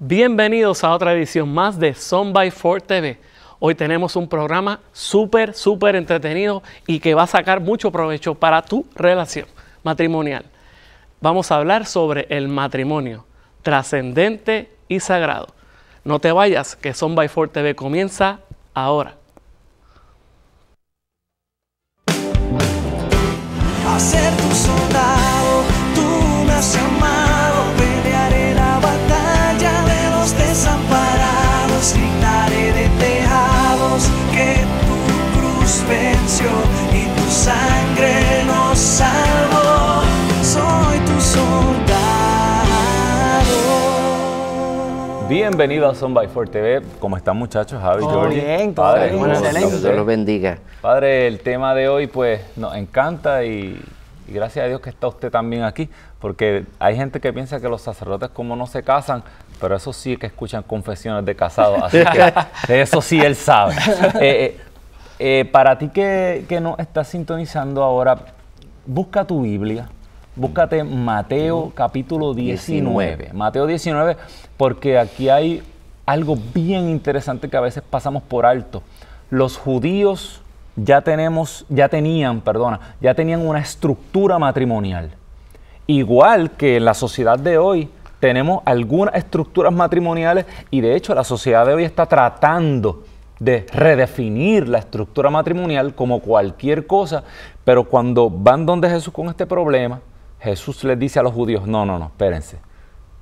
Bienvenidos a otra edición más de Son by TV. Hoy tenemos un programa súper, súper entretenido y que va a sacar mucho provecho para tu relación matrimonial. Vamos a hablar sobre el matrimonio trascendente y sagrado. No te vayas, que Son by TV comienza ahora. Hacer tu Bienvenidos a Son by 4 TV. ¿Cómo están muchachos? Javi, Jordi. Bien, Padre, bien. Dios los bendiga. Padre, el tema de hoy pues nos encanta y, gracias a Dios que está usted también aquí, porque hay gente que piensa que los sacerdotes como no se casan, pero eso sí que escuchan confesiones de casados, así que eso sí él sabe. Eh, eh, eh, para ti que, que nos estás sintonizando ahora, busca tu Biblia búscate Mateo capítulo 19. Mateo 19, porque aquí hay algo bien interesante que a veces pasamos por alto. Los judíos ya tenemos, ya tenían, perdona, ya tenían una estructura matrimonial. Igual que en la sociedad de hoy, tenemos algunas estructuras matrimoniales y de hecho la sociedad de hoy está tratando de redefinir la estructura matrimonial como cualquier cosa, pero cuando van donde Jesús con este problema, Jesús les dice a los judíos, no, no, no, espérense.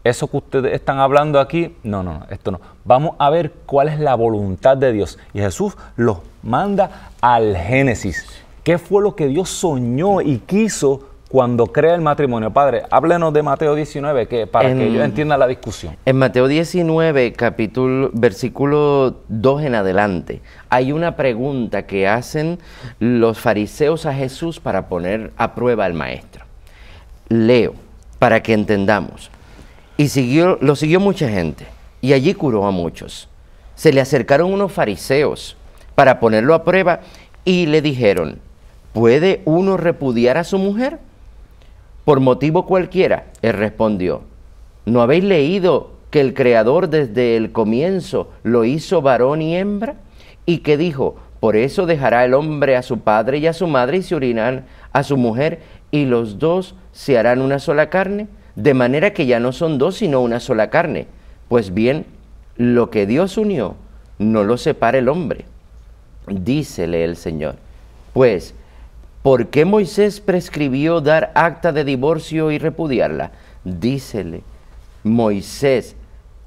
Eso que ustedes están hablando aquí, no, no, no, esto no. Vamos a ver cuál es la voluntad de Dios. Y Jesús los manda al Génesis. ¿Qué fue lo que Dios soñó y quiso cuando crea el matrimonio. Padre, háblenos de Mateo 19 que, para que yo entienda la discusión. En Mateo 19, capítulo, versículo 2 en adelante, hay una pregunta que hacen los fariseos a Jesús para poner a prueba al maestro. Leo, para que entendamos. Y siguió, lo siguió mucha gente, y allí curó a muchos. Se le acercaron unos fariseos para ponerlo a prueba y le dijeron, ¿puede uno repudiar a su mujer? Por motivo cualquiera, él respondió, ¿no habéis leído que el Creador desde el comienzo lo hizo varón y hembra? Y que dijo, por eso dejará el hombre a su padre y a su madre y se unirán a su mujer y los dos se harán una sola carne, de manera que ya no son dos, sino una sola carne. Pues bien, lo que Dios unió, no lo separa el hombre. Dícele el Señor, pues, ¿por qué Moisés prescribió dar acta de divorcio y repudiarla? Dícele, Moisés,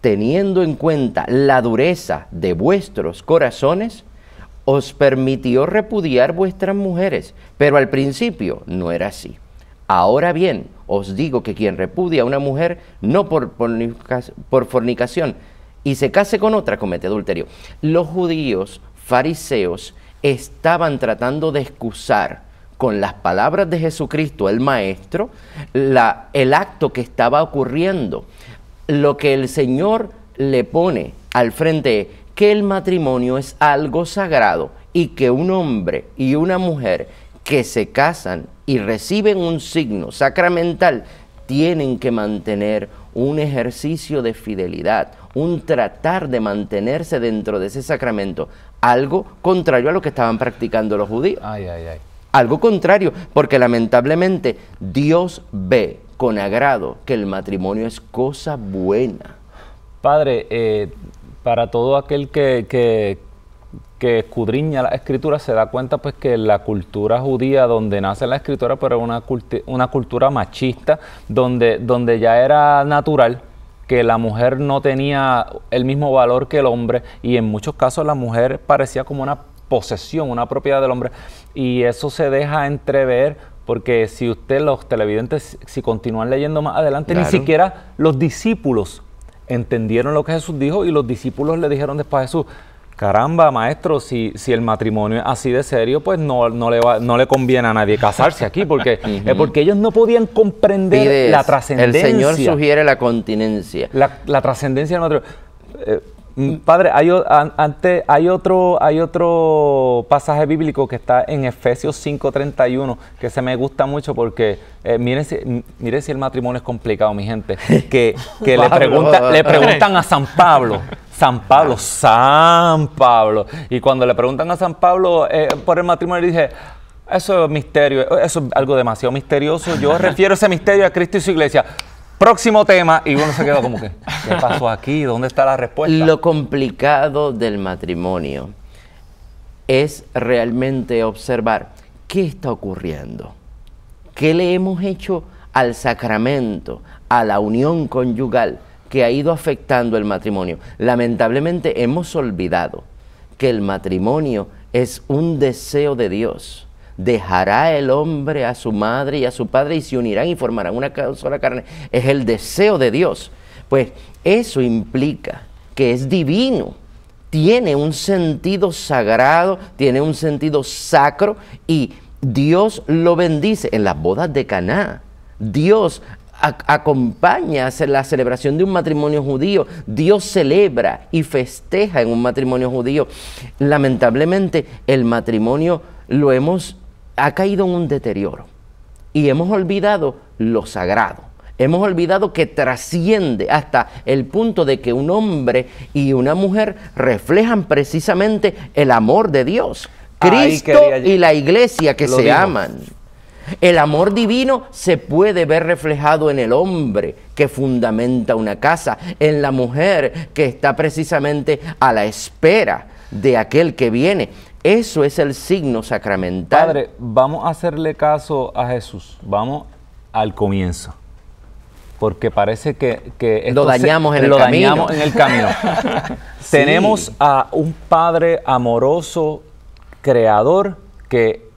teniendo en cuenta la dureza de vuestros corazones, os permitió repudiar vuestras mujeres, pero al principio no era así. Ahora bien, os digo que quien repudia a una mujer no por, por fornicación y se case con otra comete adulterio. Los judíos, fariseos, estaban tratando de excusar con las palabras de Jesucristo, el Maestro, el acto que estaba ocurriendo. Lo que el Señor le pone al frente que el matrimonio es algo sagrado y que un hombre y una mujer que se casan y reciben un signo sacramental tienen que mantener un ejercicio de fidelidad, un tratar de mantenerse dentro de ese sacramento, algo contrario a lo que estaban practicando los judíos. Ay, ay, ay. Algo contrario, porque lamentablemente Dios ve con agrado que el matrimonio es cosa buena. Padre, eh, para todo aquel que, que, escudriña la escritura se da cuenta pues que la cultura judía donde nace la escritura pero una, una cultura machista donde, donde ya era natural que la mujer no tenía el mismo valor que el hombre y en muchos casos la mujer parecía como una posesión, una propiedad del hombre y eso se deja entrever porque si usted, los televidentes, si continúan leyendo más adelante, ni siquiera los discípulos entendieron lo que Jesús dijo y los discípulos le dijeron después a Jesús, caramba, maestro, si, si el matrimonio es así de serio, pues no, no, le, va, no le conviene a nadie casarse aquí, porque, porque ellos no podían comprender la trascendencia. El Señor sugiere la continencia. La, trascendencia del matrimonio. Eh, Mm. Padre, hay, hay, otro, hay otro pasaje bíblico que está en Efesios 5.31, que se me gusta mucho porque eh, miren, si, el matrimonio es complicado, mi gente, que, le, pregunta, le preguntan a San Pablo, San Pablo, San Pablo, y cuando le preguntan a San Pablo eh, por el matrimonio, le dije, eso es misterio, eso es algo demasiado misterioso. Yo refiero ese misterio a Cristo y su iglesia. Próximo tema, y uno se quedó como que, ¿qué pasó aquí? ¿Dónde está la respuesta? Lo complicado del matrimonio es realmente observar qué está ocurriendo, qué le hemos hecho al sacramento, a la unión conyugal que ha ido afectando el matrimonio. Lamentablemente hemos olvidado que el matrimonio es un deseo de Dios dejará el hombre a su madre y a su padre y se unirán y formarán una sola carne. Es el deseo de Dios. Pues eso implica que es divino, tiene un sentido sagrado, tiene un sentido sacro y Dios lo bendice en las bodas de Caná. Dios acompaña la celebración de un matrimonio judío. Dios celebra y festeja en un matrimonio judío. Lamentablemente el matrimonio lo hemos ha caído en un deterioro y hemos olvidado lo sagrado. Hemos olvidado que trasciende hasta el punto de que un hombre y una mujer reflejan precisamente el amor de Dios. Cristo y la iglesia que se aman. El amor divino se puede ver reflejado en el hombre que fundamenta una casa, en la mujer que está precisamente a la espera de aquel que viene. Eso es el signo sacramental. Padre, vamos a hacerle caso a Jesús. Vamos al comienzo. Porque parece que, lo dañamos en el lo camino. dañamos en el camino. Tenemos a un Padre amoroso, creador, que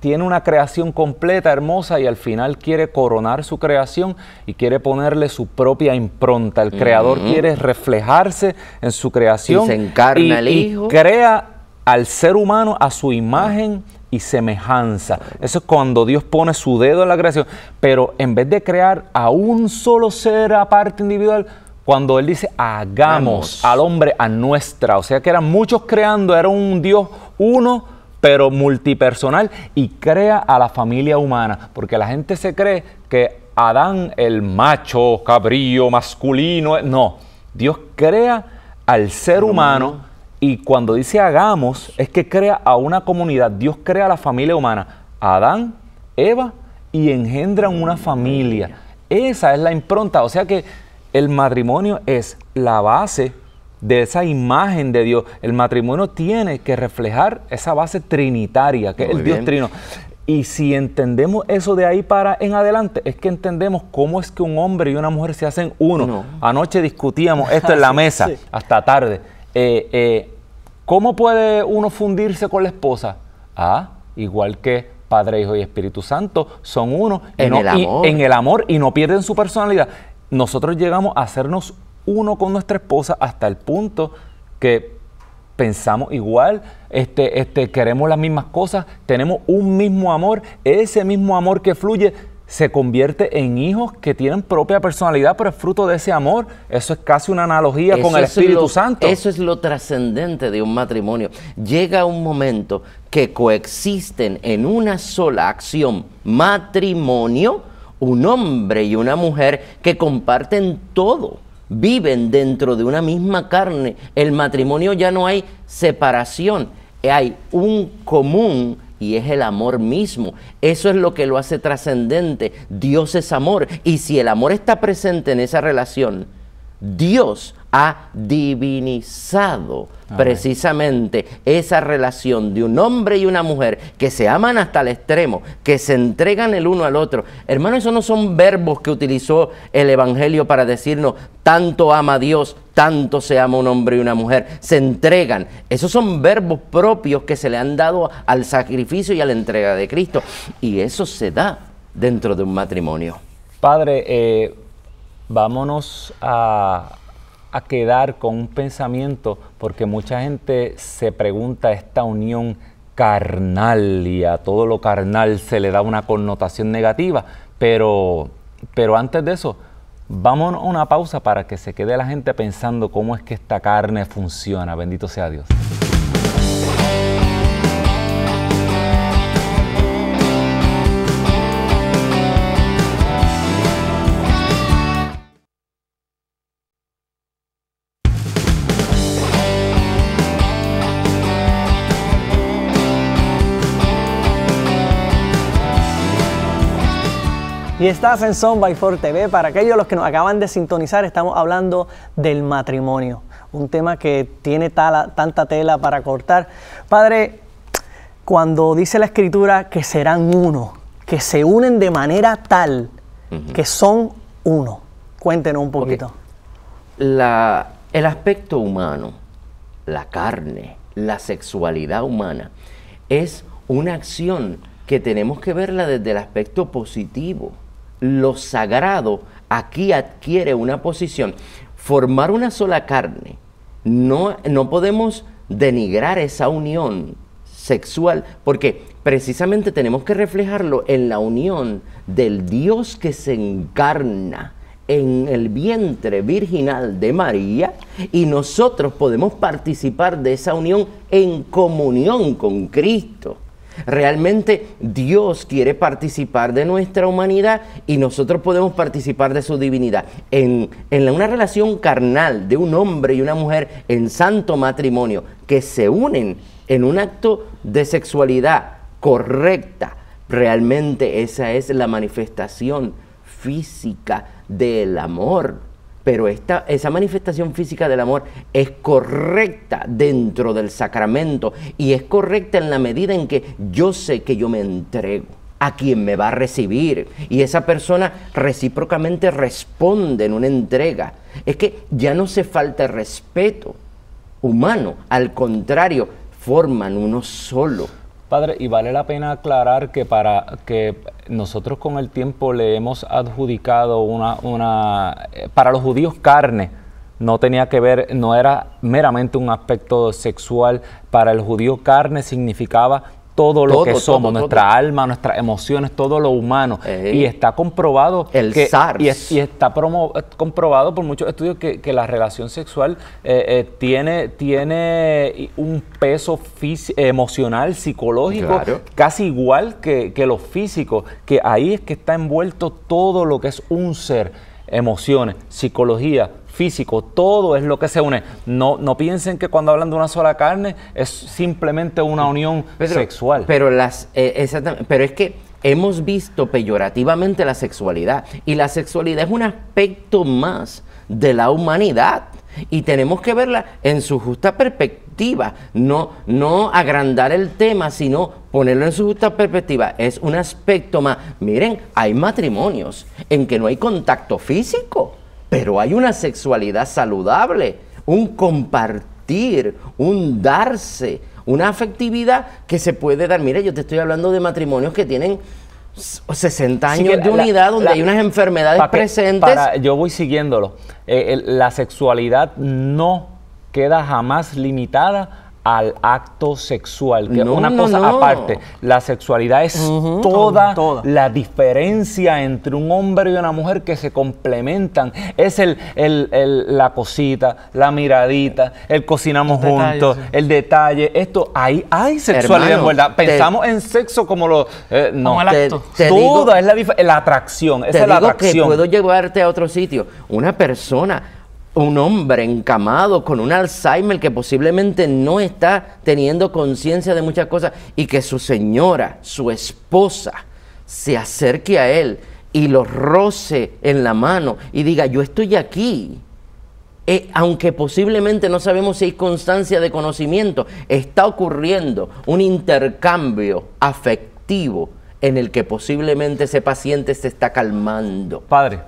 tiene una creación completa, hermosa, y al final quiere coronar su creación y quiere ponerle su propia impronta. El creador quiere reflejarse en su creación. se encarna el Hijo. Y crea al ser humano a su imagen y semejanza. Eso es cuando Dios pone su dedo en la creación, pero en vez de crear a un solo ser aparte individual, cuando él dice hagamos al hombre a nuestra, o sea que eran muchos creando, era un Dios uno, pero multipersonal y crea a la familia humana, porque la gente se cree que Adán el macho, cabrío, masculino, no, Dios crea al ser humano y cuando dice hagamos, es que crea a una comunidad. Dios crea a la familia humana. Adán, Eva y engendran una familia. Esa es la impronta. O sea que el matrimonio es la base de esa imagen de Dios. El matrimonio tiene que reflejar esa base trinitaria, que es el Dios trino. Y si entendemos eso de ahí para en adelante, es que entendemos cómo es que un hombre y una mujer se hacen uno. Anoche discutíamos esto en la mesa hasta tarde eh, eh, ¿cómo puede uno fundirse con la esposa? Ah, igual que Padre, Hijo y Espíritu Santo, son uno en, el amor. Y, en el amor y no pierden su personalidad. Nosotros llegamos a hacernos uno con nuestra esposa hasta el punto que pensamos igual, este, este, queremos las mismas cosas, tenemos un mismo amor, ese mismo amor que fluye se convierte en hijos que tienen propia personalidad, pero es fruto de ese amor. Eso es casi una analogía con el Espíritu Santo. Eso es lo trascendente de un matrimonio. Llega un momento que coexisten en una sola acción matrimonio un hombre y una mujer que comparten todo viven dentro de una misma carne. El matrimonio ya no hay separación, hay un común y es el amor mismo. Eso es lo que lo hace trascendente. Dios es amor. Y si el amor está presente en esa relación, Dios ha divinizado precisamente esa relación de un hombre y una mujer que se aman hasta el extremo, que se entregan el uno al otro. Hermano, esos no son verbos que utilizó el Evangelio para decirnos, tanto ama Dios, tanto se ama un hombre y una mujer, se entregan. Esos son verbos propios que se le han dado al sacrificio y a la entrega de Cristo. Y eso se da dentro de un matrimonio. Padre, eh, vámonos a, a quedar con un pensamiento, porque mucha gente se pregunta esta unión carnal y a todo lo carnal se le da una connotación negativa, pero, pero antes de eso, vamos a una pausa para que se quede la gente pensando cómo es que esta carne funciona, bendito sea Dios. estás en Son y 4 TV. Para aquellos los que nos acaban de sintonizar, estamos hablando del matrimonio. Un tema que tiene tanta tela para cortar. Padre, cuando dice la escritura que serán uno, que se unen de manera tal que son uno. Cuéntenos un poquito. el aspecto humano, la carne, la sexualidad humana, es una acción que tenemos que verla desde el aspecto positivo lo sagrado aquí adquiere una posición. Formar una sola carne, no, podemos denigrar esa unión sexual, porque precisamente tenemos que reflejarlo en la unión del Dios que se encarna en el vientre virginal de María y nosotros podemos participar de esa unión en comunión con Cristo. Realmente Dios quiere participar de nuestra humanidad y nosotros podemos participar de su divinidad. En, una relación carnal de un hombre y una mujer en santo matrimonio que se unen en un acto de sexualidad correcta, realmente esa es la manifestación física del amor pero esta, esa manifestación física del amor es correcta dentro del sacramento y es correcta en la medida en que yo sé que yo me entrego a quien me va a recibir y esa persona recíprocamente responde en una entrega. Es que ya no se falta respeto humano, al contrario, forman uno solo. Padre, y vale la pena aclarar que para que nosotros con el tiempo le hemos adjudicado una, una eh, para los judíos carne no tenía que ver, no era meramente un aspecto sexual, para el judío carne significaba todo lo que somos, nuestra alma, nuestras emociones, todo lo humano. Eh. Y está comprobado. El que, SARS. Y, está eh, comprobado por muchos estudios que, la relación sexual eh, tiene, tiene un peso emocional, psicológico, casi igual que, que lo físico, que ahí es que está envuelto todo lo que es un ser emociones, psicología, físico, todo es lo que se une. No, no piensen que cuando hablan de una sola carne es simplemente una unión sexual. Pero, las, eh, pero es que hemos visto peyorativamente la sexualidad y la sexualidad es un aspecto más de la humanidad y tenemos que verla en su justa perspectiva, no, no agrandar el tema, sino ponerlo en su justa perspectiva. Es un aspecto más. Miren, hay matrimonios en que no hay contacto físico. Pero hay una sexualidad saludable, un compartir, un darse, una afectividad que se puede dar. Mire, yo te estoy hablando de matrimonios que tienen 60 años de unidad donde hay unas enfermedades presentes. yo voy siguiéndolo. Eh, la sexualidad no queda jamás limitada al acto sexual, que una cosa aparte. La sexualidad es toda, la diferencia entre un hombre y una mujer que se complementan. Es el, la cosita, la miradita, el cocinamos juntos, el detalle. Esto, ahí hay sexualidad ¿verdad? Pensamos en sexo como lo... Eh, no, el acto. Te, toda es la, la atracción. es la digo atracción. que puedo llevarte a otro sitio. Una persona un hombre encamado con un Alzheimer que posiblemente no está teniendo conciencia de muchas cosas y que su señora, su esposa, se acerque a él y lo roce en la mano y diga, yo estoy aquí. Eh, aunque posiblemente no sabemos si hay constancia de conocimiento, está ocurriendo un intercambio afectivo en el que posiblemente ese paciente se está calmando. Padre,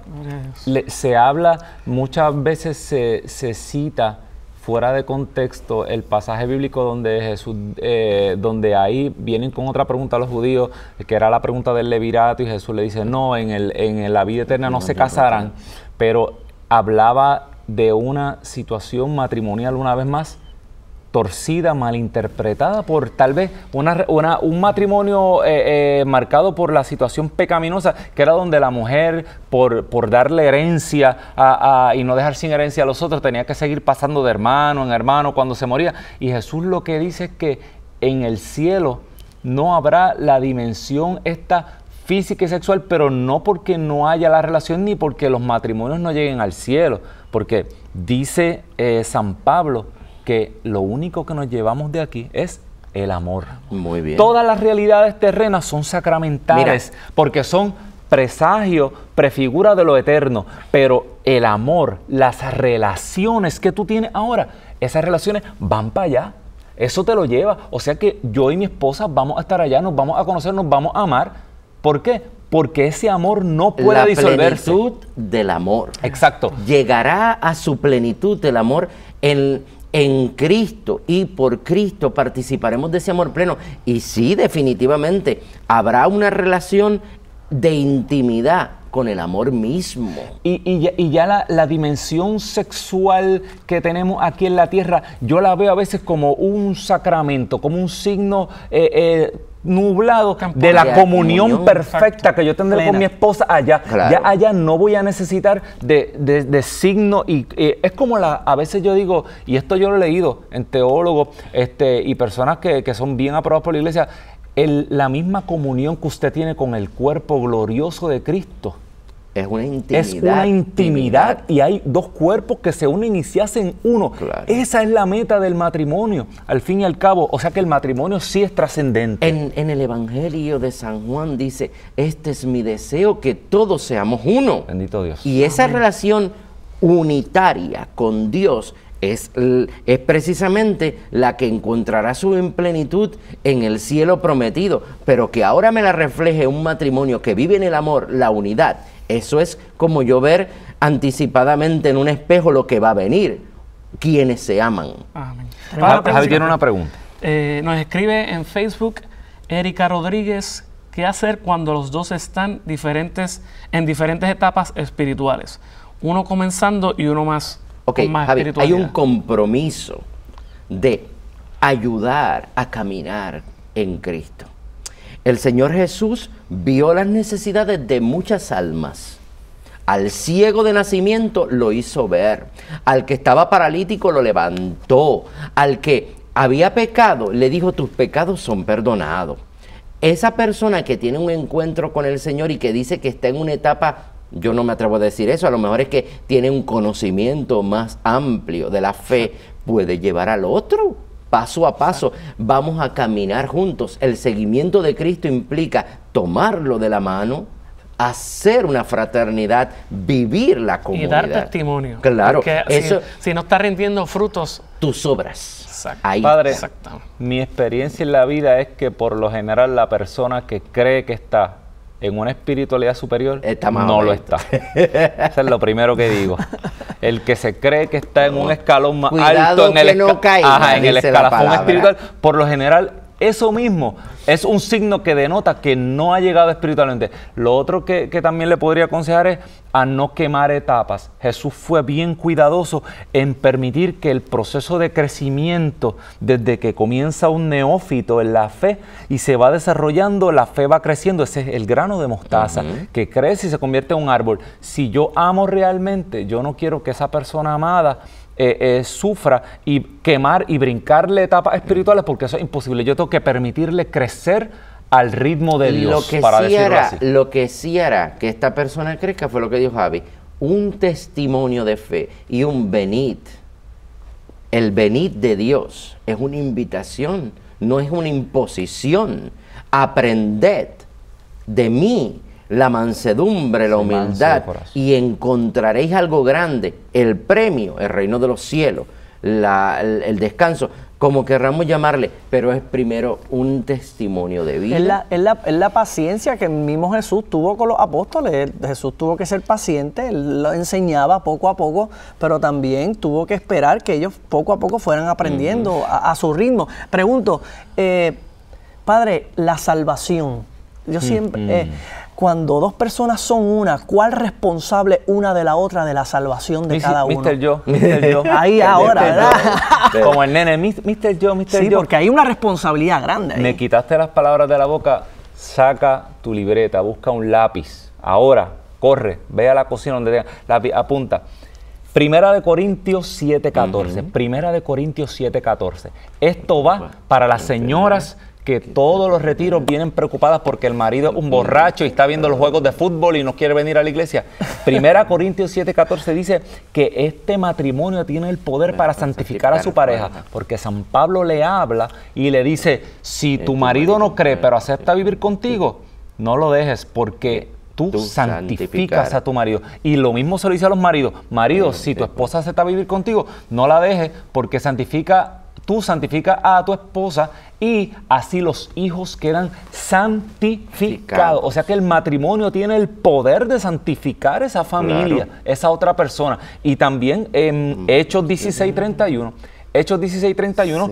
se habla, muchas veces se, cita fuera de contexto el pasaje bíblico donde Jesús, eh, donde ahí vienen con otra pregunta a los judíos, que era la pregunta del levirato, y Jesús le dice, no, en, el, en la vida eterna no se casarán, pero hablaba de una situación matrimonial una vez más torcida, malinterpretada por tal vez una, un matrimonio eh, eh, marcado por la situación pecaminosa, que era donde la mujer, por, por darle herencia y no dejar sin herencia a los otros, tenía que seguir pasando de hermano en hermano cuando se moría. Y Jesús lo que dice es que en el cielo no habrá la dimensión esta física y sexual, pero no porque no haya la relación ni porque los matrimonios no lleguen al cielo, porque dice eh, San Pablo, lo único que nos llevamos de aquí es el amor. Muy bien. Todas las realidades terrenas son sacramentales porque son presagio, prefigura de lo eterno, pero el amor, las relaciones que tú tienes ahora, esas relaciones van para allá. Eso te lo lleva. O sea que yo y mi esposa vamos a estar allá, nos vamos a conocer, nos vamos a amar. ¿Por qué? Porque ese amor no puede La Plenitud del amor. Exacto. Llegará a su plenitud el amor en en Cristo y por Cristo participaremos de ese amor pleno. Y sí, definitivamente, habrá una relación de intimidad con el amor mismo. Y, ya, la, dimensión sexual que tenemos aquí en la tierra, yo la veo a veces como un sacramento, como un signo eh, eh, nublado de la comunión, perfecta que yo tendré con mi esposa allá. Ya allá no voy a necesitar de, de, signo y es como la, a veces yo digo, y esto yo lo he leído en teólogos este, y personas que, son bien aprobadas por la iglesia, el, la misma comunión que usted tiene con el cuerpo glorioso de Cristo es una intimidad. intimidad, y hay dos cuerpos que se unen y se hacen uno. Esa es la meta del matrimonio, al fin y al cabo. O sea que el matrimonio sí es trascendente. En, el Evangelio de San Juan dice, este es mi deseo, que todos seamos uno. Bendito Dios. Y esa relación unitaria con Dios es, es, precisamente la que encontrará su plenitud en el cielo prometido, pero que ahora me la refleje un matrimonio que vive en el amor, la unidad eso es como yo ver anticipadamente en un espejo lo que va a venir, quienes se aman. Amén. tiene una pregunta. Eh, nos escribe en Facebook Erika Rodríguez, ¿qué hacer cuando los dos están diferentes en diferentes etapas espirituales? Uno comenzando y uno más. espiritual. hay un compromiso de ayudar a caminar en Cristo. El Señor Jesús vio las necesidades de muchas almas. Al ciego de nacimiento lo hizo ver. Al que estaba paralítico lo levantó. Al que había pecado le dijo, tus pecados son perdonados. Esa persona que tiene un encuentro con el Señor y que dice que está en una etapa, yo no me atrevo a decir eso, a lo mejor es que tiene un conocimiento más amplio de la fe, puede llevar al otro paso a paso. Vamos a caminar juntos. El seguimiento de Cristo implica tomarlo de la mano, hacer una fraternidad, vivir la comunidad. Y dar testimonio. Claro. eso, si, no está rindiendo frutos. Tus obras. Exacto. Padre, mi experiencia en la vida es que por lo general la persona que cree que está en una espiritualidad superior no lo está. Eso es lo primero que digo. El que se cree que está en un escalón más alto en el, en el escalafón espiritual, por lo general eso mismo es un signo que denota que no ha llegado espiritualmente. Lo otro que, también le podría aconsejar es a no quemar etapas. Jesús fue bien cuidadoso en permitir que el proceso de crecimiento, desde que comienza un neófito en la fe y se va desarrollando, la fe va creciendo. Ese es el grano de mostaza que crece y se convierte en un árbol. Si yo amo realmente, yo no quiero que esa persona amada eh, eh, sufra y quemar y brincarle etapas espirituales, porque eso es imposible. Yo tengo que permitirle crecer al ritmo de Dios. Lo que, para lo que sí hará que esta persona crezca fue lo que dijo Javi, un testimonio de fe y un venid. El venid de Dios es una invitación, no es una imposición. Aprended de mí la mansedumbre, la humildad, y encontraréis algo grande, el premio, el reino de los cielos, el, descanso, como querramos llamarle, pero es primero un testimonio de vida. Es la, paciencia que mismo Jesús tuvo con los apóstoles. Jesús tuvo que ser paciente, él lo enseñaba poco a poco, pero también tuvo que esperar que ellos poco a poco fueran aprendiendo a, su ritmo. Pregunto, eh, Padre, la salvación. Yo siempre... Eh, cuando dos personas son una, ¿cuál responsable una de la otra de la salvación de cada uno? Mister Yo, Ahí ahora, ¿verdad? Como el nene, Mister Yo, Mister Joe. Sí, porque hay una responsabilidad grande. Me quitaste las palabras de la boca, saca tu libreta, busca un lápiz. Ahora, corre, ve a la cocina donde tenga, apunta. Primera de Corintios 7:14. Primera de Corintios 7:14. Esto va para las señoras que todos los retiros vienen preocupadas porque el marido es un borracho y está viendo los juegos de fútbol y no quiere venir a la iglesia. Primera Corintios 7:14 dice que este matrimonio tiene el poder para santificar a su pareja, porque San Pablo le habla y le dice, si eh, tu marido no cree pero acepta vivir contigo, no lo dejes porque tú, santificas a tu marido. Y lo mismo se lo dice a los maridos, marido, si tu esposa acepta vivir contigo, no la dejes porque santifica tú santifica a tu esposa y así los hijos quedan santificados. O sea que el matrimonio tiene el poder de santificar esa familia, esa otra persona. Y también en mm. Hechos 16:31, Hechos 16:31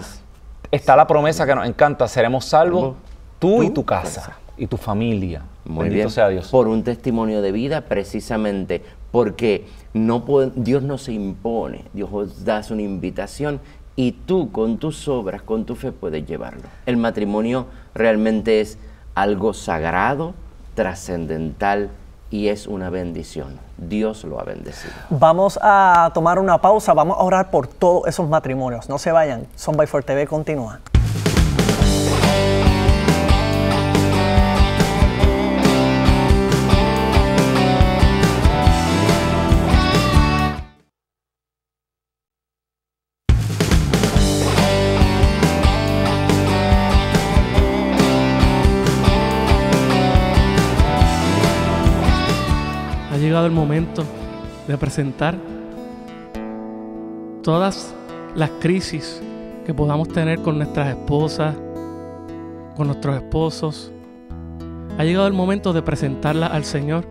está la promesa que nos encanta, seremos salvos tú y tu casa y tu familia. Muy Bendito sea Dios. Por un testimonio de vida precisamente porque no Dios no se impone, Dios nos da una invitación y tú con tus obras, con tu fe puedes llevarlo. El matrimonio realmente es algo sagrado, trascendental y es una bendición. Dios lo ha bendecido. Vamos a tomar una pausa, vamos a orar por todos esos matrimonios. No se vayan, Son by for TV continúa. llegado el momento de presentar todas las crisis que podamos tener con nuestras esposas, con nuestros esposos. Ha llegado el momento de presentarlas al Señor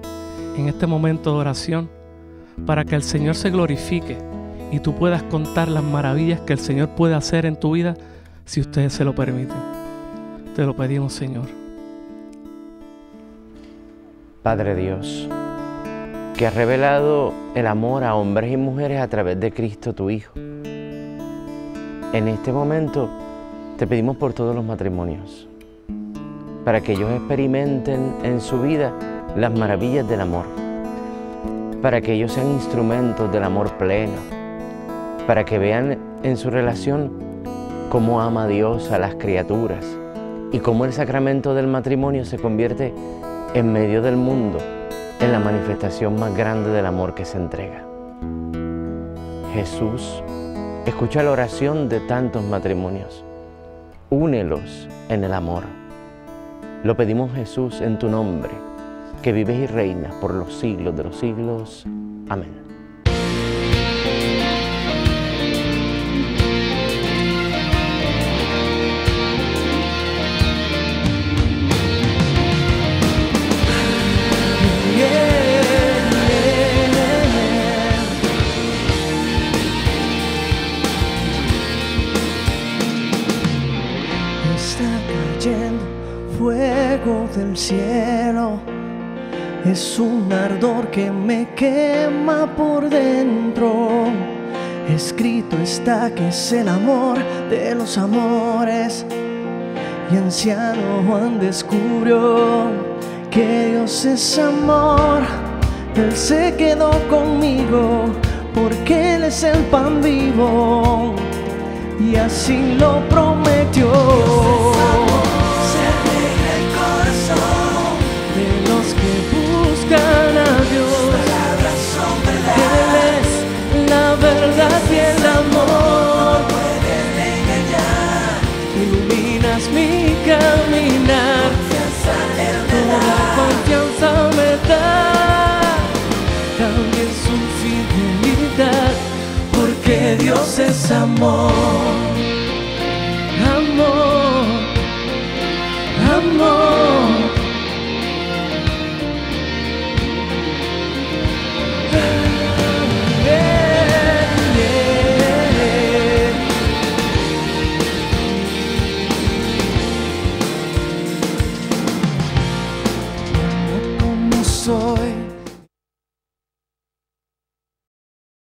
en este momento de oración para que el Señor se glorifique y tú puedas contar las maravillas que el Señor puede hacer en tu vida si ustedes se lo permiten. Te lo pedimos, Señor. Padre Dios que has revelado el amor a hombres y mujeres a través de Cristo tu Hijo. En este momento te pedimos por todos los matrimonios, para que ellos experimenten en su vida las maravillas del amor, para que ellos sean instrumentos del amor pleno, para que vean en su relación cómo ama Dios a las criaturas y cómo el sacramento del matrimonio se convierte en medio del mundo es la manifestación más grande del amor que se entrega. Jesús, escucha la oración de tantos matrimonios. Únelos en el amor. Lo pedimos Jesús en tu nombre, que vives y reinas por los siglos de los siglos. Amén. es un ardor que me quema por dentro. Escrito está que es el amor de los amores. Y anciano Juan descubrió que Dios es amor. Él se quedó conmigo porque Él es el pan vivo. Y así lo prometió. verdad y el amor ya Iluminas mi caminar. Toda confianza me da. También su fidelidad. Porque Dios es amor. Amor. Amor.